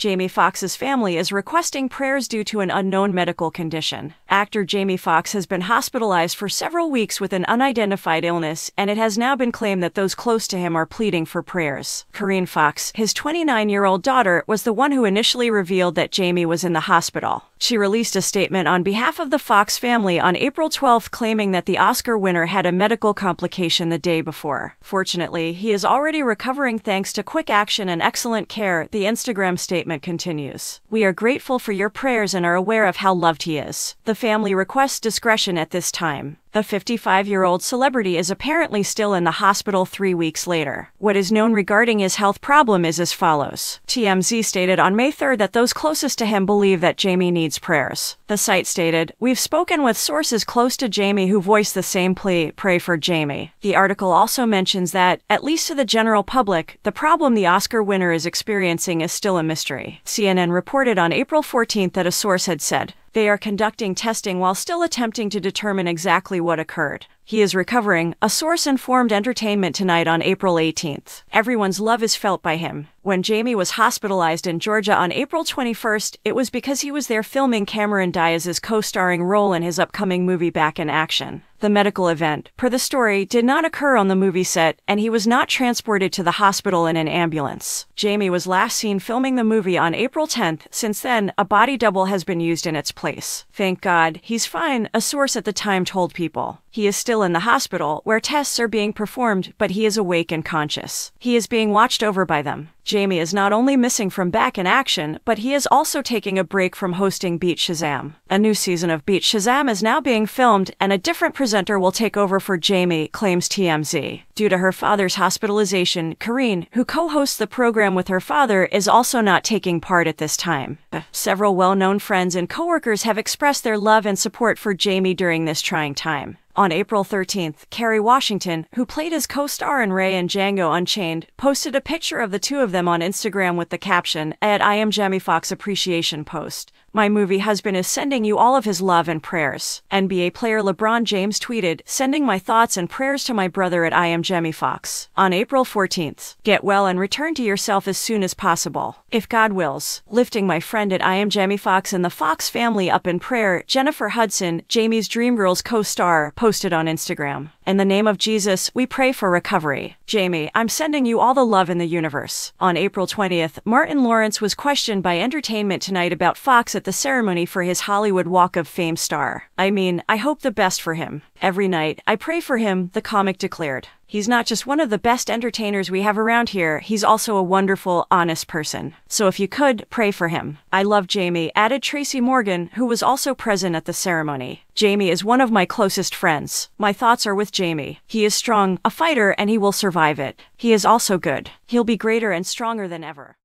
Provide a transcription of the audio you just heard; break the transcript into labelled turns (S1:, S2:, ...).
S1: Jamie Foxx's family is requesting prayers due to an unknown medical condition. Actor Jamie Foxx has been hospitalized for several weeks with an unidentified illness, and it has now been claimed that those close to him are pleading for prayers. Corrine Fox, his 29 year old daughter, was the one who initially revealed that Jamie was in the hospital. She released a statement on behalf of the Fox family on April 12th claiming that the Oscar winner had a medical complication the day before. Fortunately, he is already recovering thanks to quick action and excellent care, the Instagram statement continues. We are grateful for your prayers and are aware of how loved he is. The family requests discretion at this time. The 55 year old celebrity is apparently still in the hospital three weeks later. What is known regarding his health problem is as follows TMZ stated on May 3 that those closest to him believe that Jamie needs prayers. The site stated, We've spoken with sources close to Jamie who voiced the same plea pray for Jamie. The article also mentions that, at least to the general public, the problem the Oscar winner is experiencing is still a mystery. CNN reported on April 14 that a source had said, they are conducting testing while still attempting to determine exactly what occurred. He is recovering, a source informed Entertainment Tonight on April 18th. Everyone's love is felt by him. When Jamie was hospitalized in Georgia on April 21st, it was because he was there filming Cameron Diaz's co-starring role in his upcoming movie Back in Action. The medical event, per the story, did not occur on the movie set, and he was not transported to the hospital in an ambulance. Jamie was last seen filming the movie on April 10th. Since then, a body double has been used in its place. Thank God, he's fine, a source at the time told People. He is still in the hospital, where tests are being performed, but he is awake and conscious. He is being watched over by them. Jamie is not only missing from Back in Action, but he is also taking a break from hosting Beat Shazam. A new season of Beat Shazam is now being filmed, and a different presenter will take over for Jamie, claims TMZ. Due to her father's hospitalization, Kareen, who co-hosts the program with her father, is also not taking part at this time. Several well-known friends and coworkers have expressed their love and support for Jamie during this trying time. On April 13th, Kerry Washington, who played as co-star in Ray and Django Unchained, posted a picture of the two of them on Instagram with the caption, at I am Jamie Foxx appreciation post. My movie husband is sending you all of his love and prayers. NBA player LeBron James tweeted, sending my thoughts and prayers to my brother at I Am Jemmy Fox on April 14th. Get well and return to yourself as soon as possible. If God wills, lifting my friend at I Am Jemmy Fox and the Fox family up in prayer, Jennifer Hudson, Jamie's Dreamgirls co-star, posted on Instagram. In the name of Jesus, we pray for recovery. Jamie, I'm sending you all the love in the universe. On April 20th, Martin Lawrence was questioned by Entertainment Tonight about Fox at the ceremony for his Hollywood Walk of Fame star. I mean, I hope the best for him. Every night, I pray for him, the comic declared. He's not just one of the best entertainers we have around here, he's also a wonderful, honest person. So if you could, pray for him. I love Jamie, added Tracy Morgan, who was also present at the ceremony. Jamie is one of my closest friends. My thoughts are with Jamie. He is strong, a fighter, and he will survive it. He is also good. He'll be greater and stronger than ever.